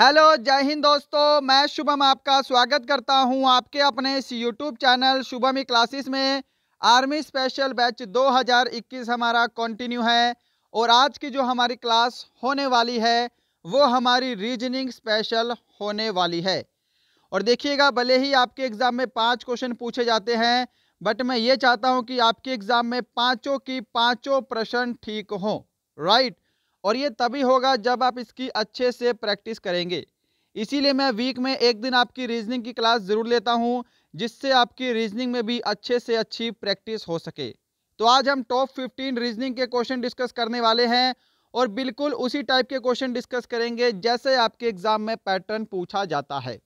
hello जय हिंद दोस्तों मैं शुभम आपका स्वागत करता हूं आपके अपने इस यूट्यूब चैनल शुभम ही क्लासेस में आर्मी स्पेशल बैच 2021 हमारा कंटिन्यू है और आज की जो हमारी क्लास होने वाली है वो हमारी रीजनिंग स्पेशल होने वाली है और देखिएगा भले ही आपके एग्ज़ाम में पांच क्वेश्चन पूछे जाते हैं बट मैं ये चाहता हूँ कि आपके एग्ज़ाम में पाँचों की पाँचों प्रश्न ठीक हों राइट और ये तभी होगा जब आप इसकी अच्छे से प्रैक्टिस करेंगे इसीलिए मैं वीक में एक दिन आपकी रीजनिंग की क्लास ज़रूर लेता हूँ जिससे आपकी रीजनिंग में भी अच्छे से अच्छी प्रैक्टिस हो सके तो आज हम टॉप फिफ्टीन रीजनिंग के क्वेश्चन डिस्कस करने वाले हैं और बिल्कुल उसी टाइप के क्वेश्चन डिस्कस करेंगे जैसे आपके एग्ज़ाम में पैटर्न पूछा जाता है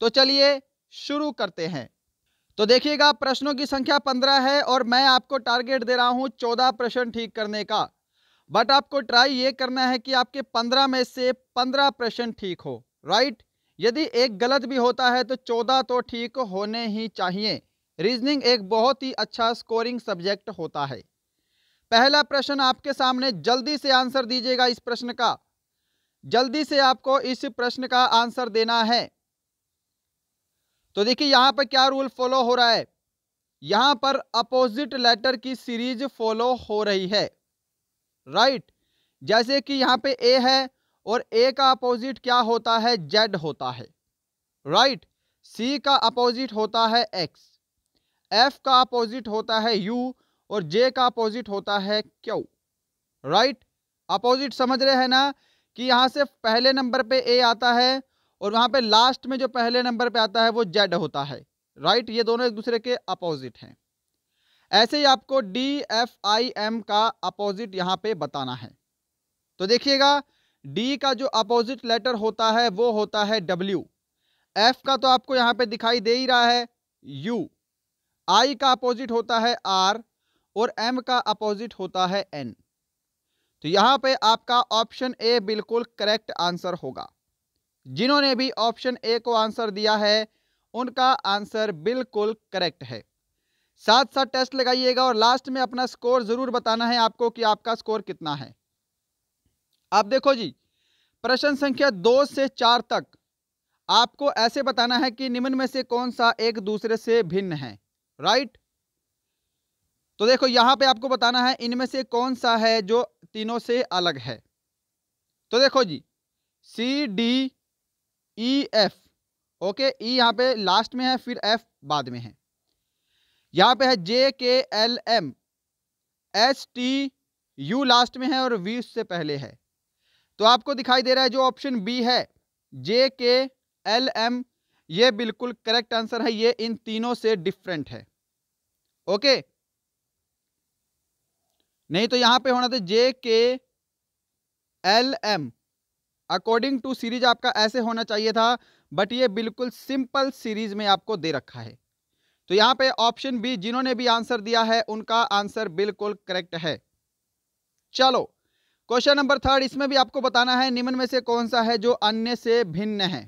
तो चलिए शुरू करते हैं तो देखिएगा प्रश्नों की संख्या पंद्रह है और मैं आपको टारगेट दे रहा हूँ चौदह प्रश्न ठीक करने का बट आपको ट्राई ये करना है कि आपके पंद्रह में से पंद्रह प्रश्न ठीक हो राइट यदि एक गलत भी होता है तो चौदह तो ठीक होने ही चाहिए रीजनिंग एक बहुत ही अच्छा स्कोरिंग सब्जेक्ट होता है पहला प्रश्न आपके सामने जल्दी से आंसर दीजिएगा इस प्रश्न का जल्दी से आपको इस प्रश्न का आंसर देना है तो देखिए यहां पर क्या रूल फॉलो हो रहा है यहां पर अपोजिट लेटर की सीरीज फॉलो हो रही है राइट जैसे कि यहाँ पे ए है और ए का अपोजिट क्या होता है जेड होता है राइट सी का अपोजिट होता है एक्स एफ का अपोजिट होता है यू और जे का अपोजिट होता है क्यू राइट अपोजिट समझ रहे हैं ना कि यहाँ से पहले नंबर पे ए आता है और वहाँ पे लास्ट में जो पहले नंबर पे आता है वो जेड होता है राइट ये दोनों एक दूसरे के अपोजिट हैं ऐसे ही आपको डी एफ आई एम का अपोजिट यहाँ पे बताना है तो देखिएगा डी का जो अपोजिट लेटर होता है वो होता है डब्ल्यू एफ का तो आपको यहाँ पे दिखाई दे ही रहा है यू आई का अपोजिट होता है आर और एम का अपोजिट होता है एन तो यहाँ पे आपका ऑप्शन ए बिल्कुल करेक्ट आंसर होगा जिन्होंने भी ऑप्शन ए को आंसर दिया है उनका आंसर बिल्कुल करेक्ट है साथ साथ टेस्ट लगाइएगा और लास्ट में अपना स्कोर ज़रूर बताना है आपको कि आपका स्कोर कितना है आप देखो जी प्रश्न संख्या दो से चार तक आपको ऐसे बताना है कि निम्न में से कौन सा एक दूसरे से भिन्न है राइट तो देखो यहां पे आपको बताना है इनमें से कौन सा है जो तीनों से अलग है तो देखो G C D E F okay E यहां पे लास्ट में है फिर एफ बाद में है यहाँ पे है J K L M S T U last में है और वी उससे पहले है तो आपको दिखाई दे रहा है जो ऑप्शन बी है जे के एल एम ये बिल्कुल करेक्ट आंसर है ये इन तीनों से डिफरेंट है ओके नहीं तो यहां पे होना था J K L M according to series आपका ऐसे होना चाहिए था बट ये बिल्कुल सिंपल सीरीज में आपको दे रखा है तो यहां पे ऑप्शन बी जिन्होंने भी आंसर दिया है उनका आंसर बिल्कुल करेक्ट है चलो क्वेश्चन नंबर थर्ड इसमें भी आपको बताना है निम्न में से कौन सा है जो अन्य से भिन्न है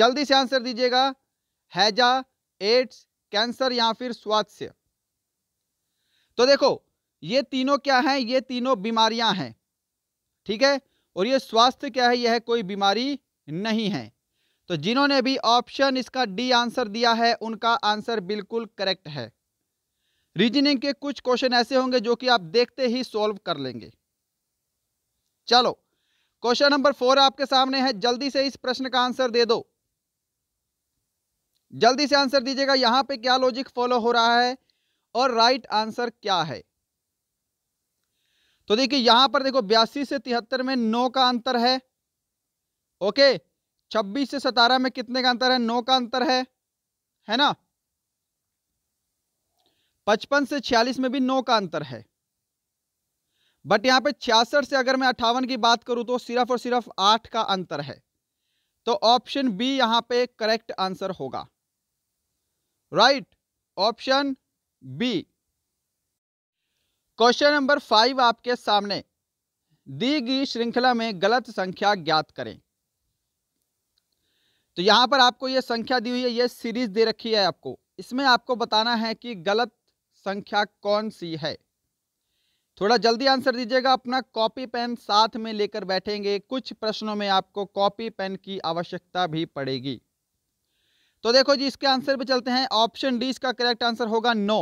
जल्दी से आंसर दीजिएगा हैजा एड्स कैंसर या फिर स्वास्थ्य तो देखो ये तीनों क्या हैं ये तीनों बीमारियां हैं ठीक है और ये स्वास्थ्य क्या है यह कोई बीमारी नहीं है तो जिन्होंने भी ऑप्शन इसका डी आंसर दिया है उनका आंसर बिल्कुल करेक्ट है रीजनिंग के कुछ क्वेश्चन ऐसे होंगे जो कि आप देखते ही सॉल्व कर लेंगे चलो क्वेश्चन नंबर फोर आपके सामने है जल्दी से इस प्रश्न का आंसर दे दो जल्दी से आंसर दीजिएगा यहां पे क्या लॉजिक फॉलो हो रहा है और राइट आंसर क्या है तो देखिए यहां पर देखो बयासी से तिहत्तर में नौ का अंतर है ओके छब्बीस से सतारह में कितने का अंतर है नौ का अंतर है है ना पचपन से छियालीस में भी नौ का अंतर है बट यहां पे छियासठ से अगर मैं अट्ठावन की बात करूं तो सिर्फ और सिर्फ आठ का अंतर है तो ऑप्शन बी यहां पे करेक्ट आंसर होगा right option B question number five आपके सामने दी गई श्रृंखला में गलत संख्या ज्ञात करें तो यहाँ पर आपको ये संख्या दी हुई है ये सीरीज दे रखी है आपको इसमें आपको बताना है कि गलत संख्या कौन सी है थोड़ा जल्दी आंसर दीजिएगा अपना कॉपी पेन साथ में लेकर बैठेंगे कुछ प्रश्नों में आपको कॉपी पेन की आवश्यकता भी पड़ेगी तो देखो जी इसके आंसर पे चलते हैं ऑप्शन डी इसका करेक्ट आंसर होगा नो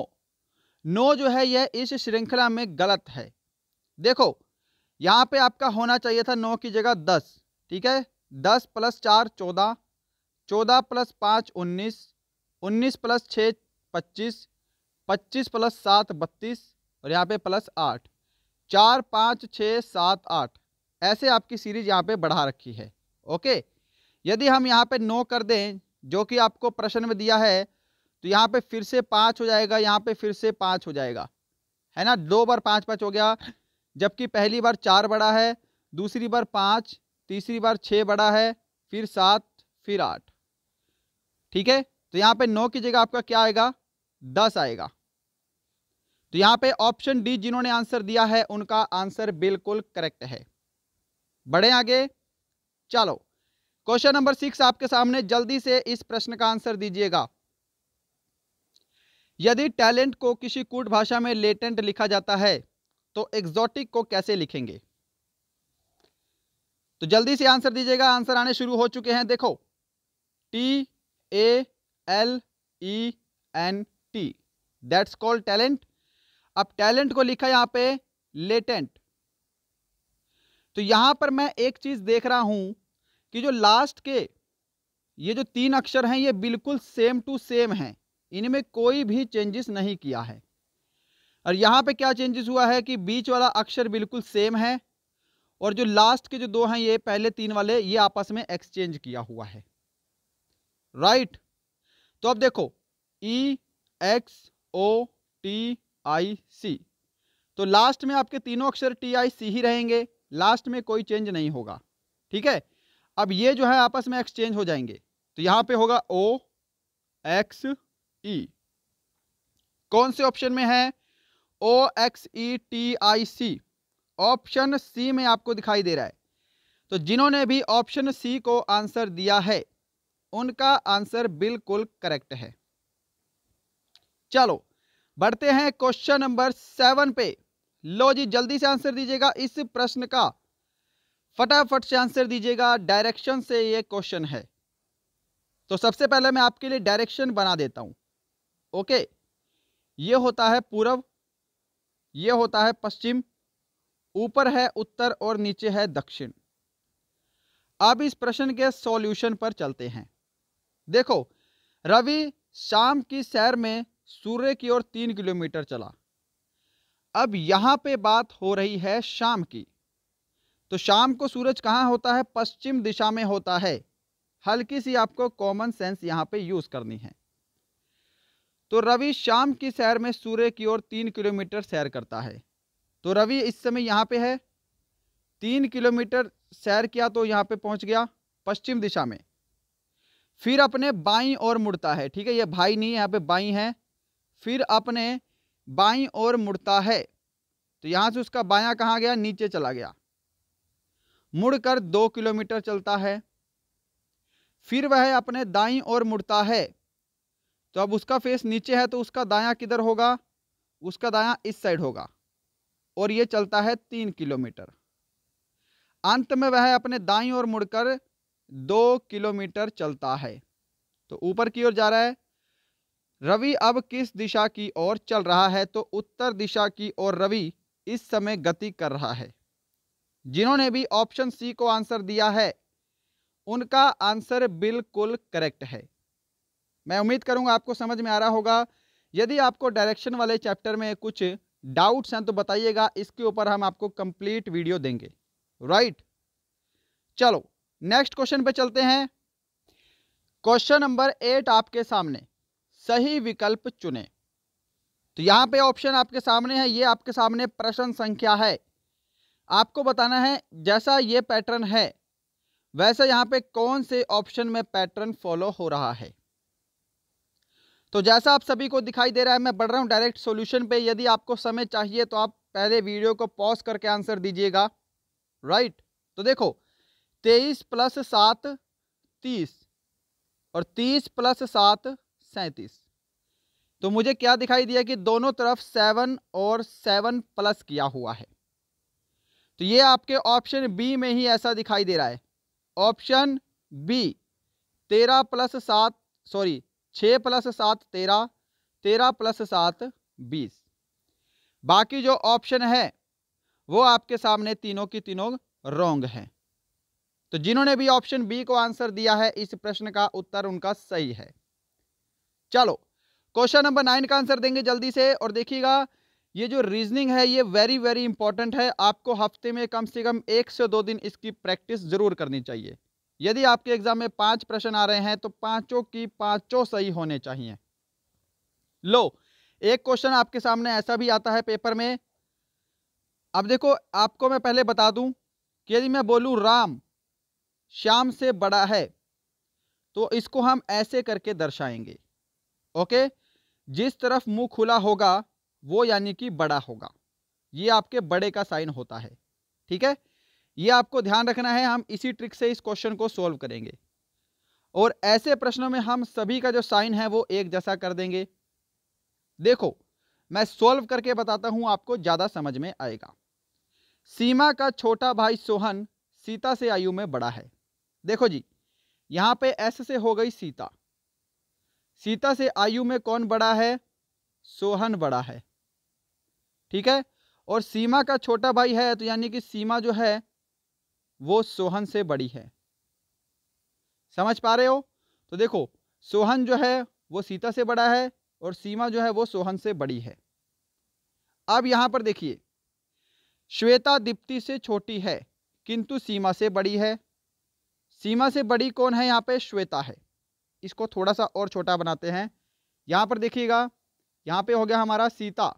नो जो है यह इस श्रृंखला में गलत है देखो यहाँ पे आपका होना चाहिए था नौ की जगह दस ठीक है दस प्लस चार चौदह चौदह प्लस पाँच उन्नीस उन्नीस प्लस छः पच्चीस पच्चीस प्लस सात बत्तीस और यहाँ पे प्लस आठ चार पाँच छः सात आठ ऐसे आपकी सीरीज यहाँ पे बढ़ा रखी है ओके यदि हम यहाँ पे नो कर दें जो कि आपको प्रश्न में दिया है तो यहाँ पे फिर से पाँच हो जाएगा यहाँ पे फिर से पाँच हो जाएगा है ना दो बार पाँच पाँच हो गया जबकि पहली बार चार बड़ा है दूसरी बार पाँच तीसरी बार छः बड़ा है फिर सात फिर आठ ठीक है तो यहां पे नौ की जगह आपका क्या आएगा दस आएगा तो यहां पे ऑप्शन डी जिन्होंने आंसर दिया है उनका आंसर बिल्कुल करेक्ट है बढ़े आगे चलो क्वेश्चन नंबर सिक्स आपके सामने जल्दी से इस प्रश्न का आंसर दीजिएगा यदि टैलेंट को किसी कूट भाषा में लेटेंट लिखा जाता है तो एक्सोटिक को कैसे लिखेंगे तो जल्दी से आंसर दीजिएगा आंसर आने शुरू हो चुके हैं देखो T A L E N T that's called talent अब टैलेंट को लिखा यहां पे लेटेंट तो यहां पर मैं एक चीज़ देख रहा हूं कि जो लास्ट के ये जो तीन अक्षर हैं ये बिल्कुल सेम टू सेम हैं इनमें कोई भी चेंजेस नहीं किया है और यहां पे क्या चेंजेस हुआ है कि बीच वाला अक्षर बिल्कुल सेम है और जो लास्ट के जो दो हैं ये पहले तीन वाले ये आपस में एक्सचेंज किया हुआ है राइट तो अब देखो ई एक्स ओ टी आई सी तो लास्ट में आपके तीनों अक्षर टी आई सी ही रहेंगे लास्ट में कोई चेंज नहीं होगा ठीक है अब ये जो है आपस में एक्सचेंज हो जाएंगे तो यहां पे होगा ओ एक्स ई कौन से ऑप्शन में है O X E T I C option C में आपको दिखाई दे रहा है तो जिन्होंने भी ऑप्शन सी को आंसर दिया है उनका आंसर बिल्कुल करेक्ट है चलो बढ़ते हैं क्वेश्चन नंबर सेवन पे लो जी जल्दी से आंसर दीजिएगा इस प्रश्न का फटाफट से आंसर दीजिएगा डायरेक्शन से ये क्वेश्चन है तो सबसे पहले मैं आपके लिए डायरेक्शन बना देता हूं ओके ये होता है पूर्व ये होता है पश्चिम ऊपर है उत्तर और नीचे है दक्षिण अब इस प्रश्न के सॉल्यूशन पर चलते हैं देखो रवि शाम की सैर में सूर्य की ओर तीन किलोमीटर चला अब यहाँ पे बात हो रही है शाम की तो शाम को सूरज कहाँ होता है पश्चिम दिशा में होता है हल्की सी आपको कॉमन सेंस यहाँ पे यूज करनी है तो रवि शाम की सैर में सूर्य की ओर तीन किलोमीटर सैर करता है तो रवि इस समय यहाँ पे है तीन किलोमीटर सैर किया तो यहाँ पे पहुँच गया पश्चिम दिशा में फिर अपने बाई और मुड़ता है ठीक है ये भाई नहीं यहाँ पे बाई है फिर अपने बाई और मुड़ता है तो यहां से उसका बाया कहाँ गया नीचे चला गया मुड़कर दो किलोमीटर चलता है फिर वह अपने दाई और मुड़ता है तो अब उसका फेस नीचे है तो उसका दाया किधर होगा उसका दाया इस साइड होगा और यह चलता है तीन किलोमीटर अंत में वह अपने दाई और मुड़कर दो किलोमीटर चलता है तो ऊपर की ओर जा रहा है रवि अब किस दिशा की ओर चल रहा है तो उत्तर दिशा की ओर रवि इस समय गति कर रहा है जिन्होंने भी ऑप्शन सी को आंसर दिया है उनका आंसर बिल्कुल करेक्ट है मैं उम्मीद करूंगा आपको समझ में आ रहा होगा यदि आपको डायरेक्शन वाले चैप्टर में कुछ डाउट्स हैं तो बताइएगा इसके ऊपर हम आपको कंप्लीट वीडियो देंगे राइट चलो नेक्स्ट क्वेश्चन पे चलते हैं क्वेश्चन नंबर एट आपके सामने सही विकल्प चुने तो यहां पे ऑप्शन आपके सामने है ये आपके सामने प्रश्न संख्या है आपको बताना है जैसा ये पैटर्न है वैसा यहां पे कौन से ऑप्शन में पैटर्न फॉलो हो रहा है तो जैसा आप सभी को दिखाई दे रहा है मैं बढ़ रहा हूं डायरेक्ट सॉल्यूशन पे यदि आपको समय चाहिए तो आप पहले वीडियो को पॉज करके आंसर दीजिएगा राइट तो देखो तेईस प्लस सात तीस और तीस प्लस सात सैंतीस तो मुझे क्या दिखाई दिया कि दोनों तरफ सेवन और सेवन प्लस किया हुआ है तो ये आपके ऑप्शन बी में ही ऐसा दिखाई दे रहा है ऑप्शन बी तेरह प्लस सात सॉरी छः प्लस सात तेरह तेरह प्लस सात बीस बाकी जो ऑप्शन है वो आपके सामने तीनों की तीनों रोंग हैं तो जिन्होंने भी ऑप्शन बी को आंसर दिया है इस प्रश्न का उत्तर उनका सही है चलो क्वेश्चन नंबर नाइन का आंसर देंगे जल्दी से और देखिएगा ये जो रीजनिंग है ये वेरी वेरी इंपॉर्टेंट है आपको हफ्ते में कम से कम एक से दो दिन इसकी प्रैक्टिस जरूर करनी चाहिए यदि आपके एग्जाम में पांच प्रश्न आ रहे हैं तो पांचों की पांचों सही होने चाहिए लो एक क्वेश्चन आपके सामने ऐसा भी आता है पेपर में अब देखो आपको मैं पहले बता दूं कि यदि मैं बोलूं राम श्याम से बड़ा है तो इसको हम ऐसे करके दर्शाएंगे ओके जिस तरफ मुंह खुला होगा वो यानी कि बड़ा होगा ये आपके बड़े का साइन होता है ठीक है ये आपको ध्यान रखना है हम इसी ट्रिक से इस क्वेश्चन को सॉल्व करेंगे और ऐसे प्रश्नों में हम सभी का जो साइन है वो एक जैसा कर देंगे देखो मैं सॉल्व करके बताता हूं आपको ज़्यादा समझ में आएगा सीमा का छोटा भाई सोहन सीता से आयु में बड़ा है देखो जी यहाँ पे एस से हो गई सीता सीता से आयु में कौन बड़ा है सोहन बड़ा है ठीक है और सीमा का छोटा भाई है तो यानी कि सीमा जो है वो सोहन से बड़ी है समझ पा रहे हो तो देखो सोहन जो है वो सीता से बड़ा है और सीमा जो है वो सोहन से बड़ी है अब यहां पर देखिए श्वेता दीप्ति से छोटी है किंतु सीमा से बड़ी है सीमा से बड़ी कौन है यहाँ पे श्वेता है इसको थोड़ा सा और छोटा बनाते हैं यहाँ पर देखिएगा यहाँ पे हो गया हमारा सीता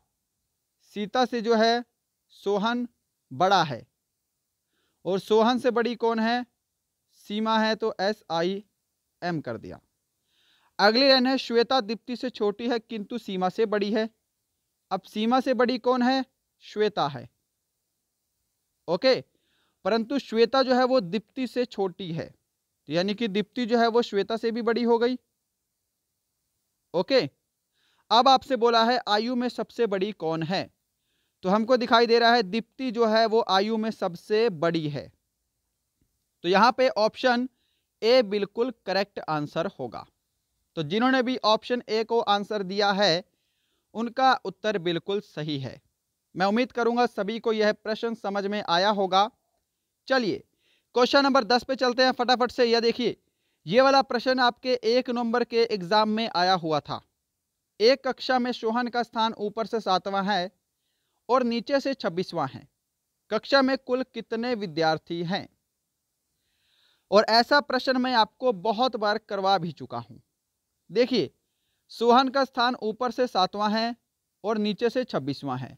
सीता से जो है सोहन बड़ा है और सोहन से बड़ी कौन है सीमा है तो एस आई एम कर दिया अगली लाइन है श्वेता दीप्ति से छोटी है किंतु सीमा से बड़ी है अब सीमा से बड़ी कौन है श्वेता है ओके परंतु श्वेता जो है वो दीप्ति से छोटी है तो यानी कि दीप्ति जो है वो श्वेता से भी बड़ी हो गई ओके अब आपसे बोला है आयु में सबसे बड़ी कौन है तो हमको दिखाई दे रहा है दीप्ति जो है वो आयु में सबसे बड़ी है तो यहां पे ऑप्शन ए बिल्कुल करेक्ट आंसर होगा तो जिन्होंने भी ऑप्शन ए को आंसर दिया है उनका उत्तर बिल्कुल सही है मैं उम्मीद करूंगा सभी को यह प्रश्न समझ में आया होगा चलिए क्वेश्चन नंबर दस पे चलते हैं फटाफट से यह देखिए ये वाला प्रश्न आपके एक नवंबर के एग्जाम में आया हुआ था एक कक्षा में सोहन का स्थान ऊपर से सातवां है और नीचे से छब्बीसवां है कक्षा में कुल कितने विद्यार्थी हैं और ऐसा प्रश्न मैं आपको बहुत बार करवा भी चुका हूं देखिए सोहन का स्थान ऊपर से सातवां है और नीचे से छब्बीसवां है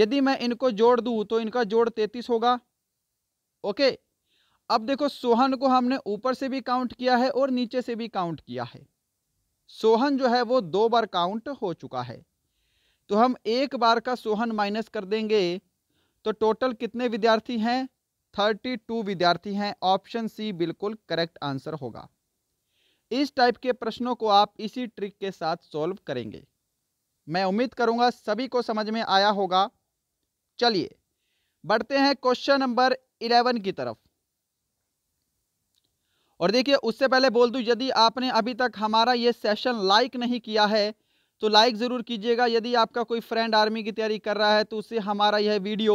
यदि मैं इनको जोड़ दूं तो इनका जोड़ तैतीस होगा ओके अब देखो सोहन को हमने ऊपर से भी काउंट किया है और नीचे से भी काउंट किया है सोहन जो है वो दो बार काउंट हो चुका है तो हम एक बार का सोहन माइनस कर देंगे तो टोटल कितने विद्यार्थी हैं थर्टी टू विद्यार्थी हैं ऑप्शन सी बिल्कुल करेक्ट आंसर होगा इस टाइप के प्रश्नों को आप इसी ट्रिक के साथ सॉल्व करेंगे मैं उम्मीद करूंगा सभी को समझ में आया होगा चलिए बढ़ते हैं क्वेश्चन नंबर इलेवन की तरफ और देखिए उससे पहले बोल दूं यदि आपने अभी तक हमारा ये सेशन लाइक नहीं किया है तो लाइक ज़रूर कीजिएगा यदि आपका कोई फ्रेंड आर्मी की तैयारी कर रहा है तो उससे हमारा यह वीडियो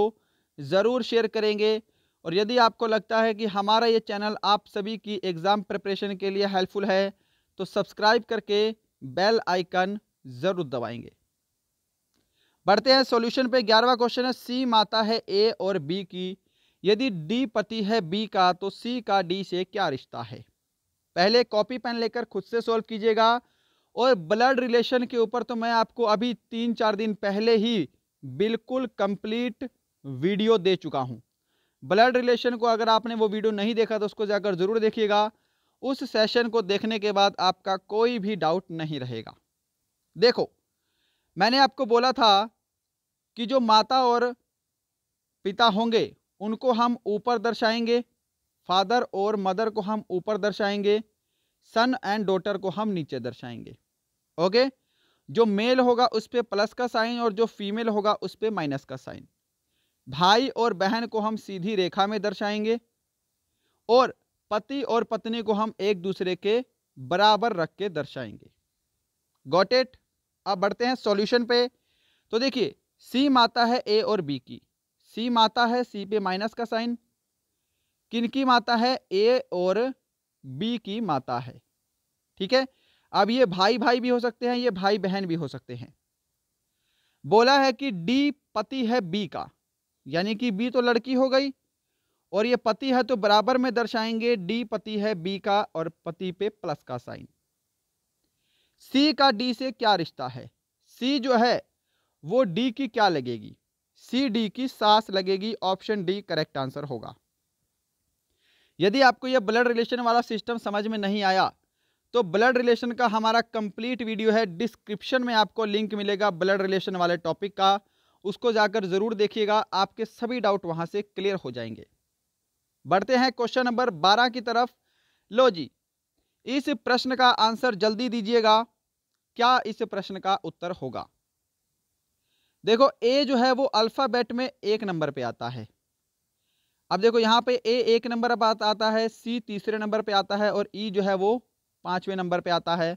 ज़रूर शेयर करेंगे और यदि आपको लगता है कि हमारा ये चैनल आप सभी की एग्ज़ाम प्रिपरेशन के लिए हेल्पफुल है तो सब्सक्राइब करके बेल आइकन ज़रूर दबाएंगे बढ़ते हैं सॉल्यूशन पे ग्यारहवा क्वेश्चन है सी माता है ए और बी की यदि डी पति है बी का तो सी का डी से क्या रिश्ता है पहले कॉपी पेन लेकर खुद से सॉल्व कीजिएगा और ब्लड रिलेशन के ऊपर तो मैं आपको अभी तीन चार दिन पहले ही बिल्कुल कंप्लीट वीडियो दे चुका हूं ब्लड रिलेशन को अगर आपने वो वीडियो नहीं देखा तो उसको जाकर ज़रूर देखिएगा उस सेशन को देखने के बाद आपका कोई भी डाउट नहीं रहेगा देखो मैंने आपको बोला था कि जो माता और पिता होंगे उनको हम ऊपर दर्शाएंगे फादर और मदर को हम ऊपर दर्शाएंगे सन एंड डॉटर को हम नीचे दर्शाएंगे ओके जो मेल होगा उस पर प्लस का साइन और जो फीमेल होगा उस पर माइनस का साइन भाई और बहन को हम सीधी रेखा में दर्शाएंगे और पति और पत्नी को हम एक दूसरे के बराबर रख के दर्शाएंगे गॉट इट अब बढ़ते हैं सॉल्यूशन पे तो देखिए सी माता है ए और बी की सी माता है सी पे माइनस का साइन किन की माता है ए और बी की माता है ठीक है अब ये भाई भाई भी हो सकते हैं ये भाई बहन भी हो सकते हैं बोला है कि डी पति है बी का यानी कि बी तो लड़की हो गई और ये पति है तो बराबर में दर्शाएंगे डी पति है बी का और पति पे प्लस का साइन सी का डी से क्या रिश्ता है सी जो है वो डी की क्या लगेगी सी डी की सांस लगेगी ऑप्शन डी करेक्ट आंसर होगा यदि आपको यह ब्लड रिलेशन वाला सिस्टम समझ में नहीं आया तो ब्लड रिलेशन का हमारा कंप्लीट वीडियो है डिस्क्रिप्शन में आपको लिंक मिलेगा ब्लड रिलेशन वाले टॉपिक का उसको जाकर ज़रूर देखिएगा आपके सभी डाउट वहां से क्लियर हो जाएंगे बढ़ते हैं क्वेश्चन नंबर बारह की तरफ लो जी इस प्रश्न का आंसर जल्दी दीजिएगा क्या इस प्रश्न का उत्तर होगा देखो ए जो है वो अल्फ़ाबेट में एक नंबर पे आता है अब देखो यहाँ पे ए एक नंबर पर आता है सी तीसरे नंबर पे आता है और ई e जो है वो पाँचवें नंबर पे आता है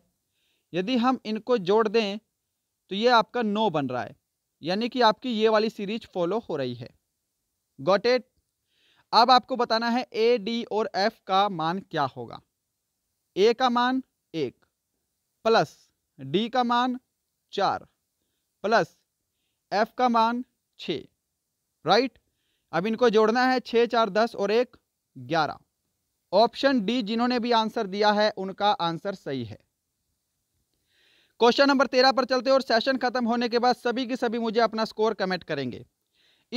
यदि हम इनको जोड़ दें तो ये आपका नो बन रहा है यानी कि आपकी ये वाली सीरीज फॉलो हो रही है गॉट अब आपको बताना है ए डी और एफ का मान क्या होगा ए का मान एक प्लस डी का मान चार प्लस एफ का मान छ राइट अब इनको जोड़ना है छ चार दस और एक ग्यारह ऑप्शन डी जिन्होंने भी आंसर दिया है उनका आंसर सही है क्वेश्चन नंबर तेरह पर चलते और सेशन खत्म होने के बाद सभी के सभी मुझे अपना स्कोर कमेंट करेंगे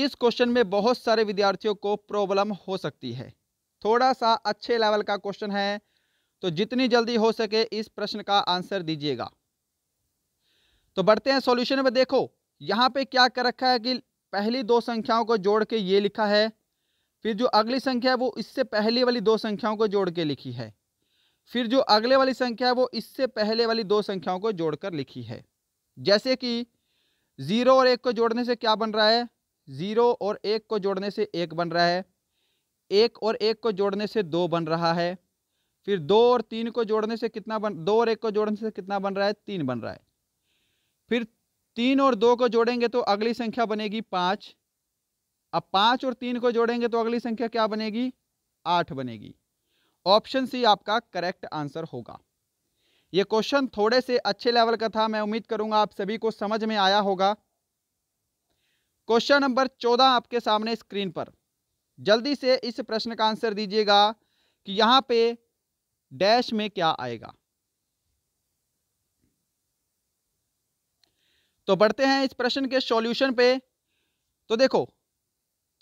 इस क्वेश्चन में बहुत सारे विद्यार्थियों को प्रॉब्लम हो सकती है थोड़ा सा अच्छे लेवल का क्वेश्चन है तो जितनी जल्दी हो सके इस प्रश्न का आंसर दीजिएगा तो बढ़ते हैं सॉल्यूशन में देखो यहाँ पे क्या कर रखा है कि पहली दो संख्याओं को जोड़ के ये लिखा है फिर जो अगली संख्या है वो इससे पहली वाली दो संख्याओं को जोड़ के लिखी है फिर जो अगले वाली संख्या है वो इससे पहले वाली दो संख्याओं को जोड़कर लिखी है जैसे कि ज़ीरो और एक को जोड़ने से क्या बन रहा है ज़ीरो और एक को जोड़ने से एक बन रहा है एक और एक को जोड़ने से दो बन रहा है फिर दो और तीन को जोड़ने से कितना बन दो और एक को जोड़ने से कितना बन रहा है तीन बन रहा है तीन और दो को जोड़ेंगे तो अगली संख्या बनेगी पांच अब पांच और तीन को जोड़ेंगे तो अगली संख्या क्या बनेगी आठ बनेगी ऑप्शन सी आपका करेक्ट आंसर होगा यह क्वेश्चन थोड़े से अच्छे लेवल का था मैं उम्मीद करूंगा आप सभी को समझ में आया होगा क्वेश्चन नंबर चौदह आपके सामने स्क्रीन पर जल्दी से इस प्रश्न का आंसर दीजिएगा कि यहां पे डैश में क्या आएगा तो बढ़ते हैं इस प्रश्न के सॉल्यूशन पे तो देखो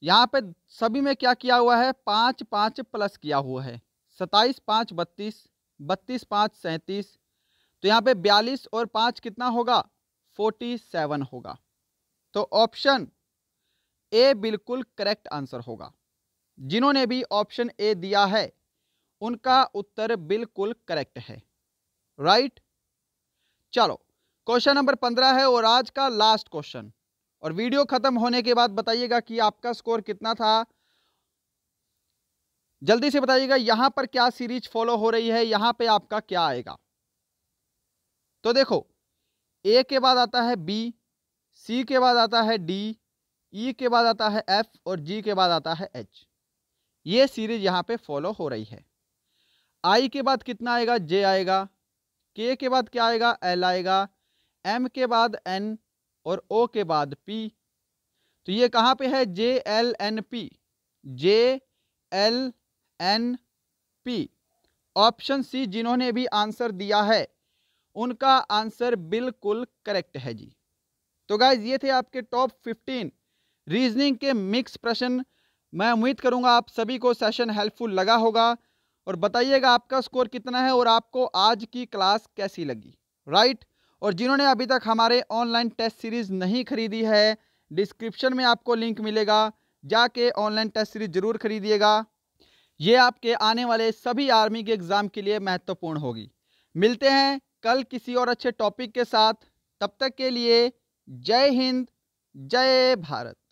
यहाँ पे सभी में क्या किया हुआ है पाँच पाँच प्लस किया हुआ है सताइस पाँच बत्तीस बत्तीस पाँच सैंतीस तो यहाँ पे बयालीस और पाँच कितना होगा फोर्टी सेवन होगा तो ऑप्शन ए बिल्कुल करेक्ट आंसर होगा जिन्होंने भी ऑप्शन ए दिया है उनका उत्तर बिल्कुल करेक्ट है राइट चलो क्वेश्चन नंबर पंद्रह है और आज का लास्ट क्वेश्चन और वीडियो खत्म होने के बाद बताइएगा कि आपका स्कोर कितना था जल्दी से बताइएगा यहां पर क्या सीरीज फॉलो हो रही है यहां पे आपका क्या आएगा तो देखो ए के बाद आता है बी सी के बाद आता है डी ई e के बाद आता है एफ और जी के बाद आता है एच ये सीरीज यहां पे फॉलो हो रही है आई के बाद कितना आएगा जे आएगा के के बाद क्या आएगा एल आएगा एम के बाद एन और ओ के बाद पी तो ये कहाँ पे है J L N P J L N P option C जिन्होंने भी आंसर दिया है उनका आंसर बिल्कुल करेक्ट है जी तो गाइज ये थे आपके टॉप फिफ्टीन रीजनिंग के मिक्स प्रश्न मैं उम्मीद करूंगा आप सभी को सेशन हेल्पफुल लगा होगा और बताइएगा आपका स्कोर कितना है और आपको आज की क्लास कैसी लगी राइट और जिन्होंने अभी तक हमारे ऑनलाइन टेस्ट सीरीज़ नहीं खरीदी है डिस्क्रिप्शन में आपको लिंक मिलेगा जाके ऑनलाइन टेस्ट सीरीज़ ज़रूर खरीदिएगा ये आपके आने वाले सभी आर्मी के एग्ज़ाम के लिए महत्वपूर्ण होगी मिलते हैं कल किसी और अच्छे टॉपिक के साथ तब तक के लिए जय हिंद जय भारत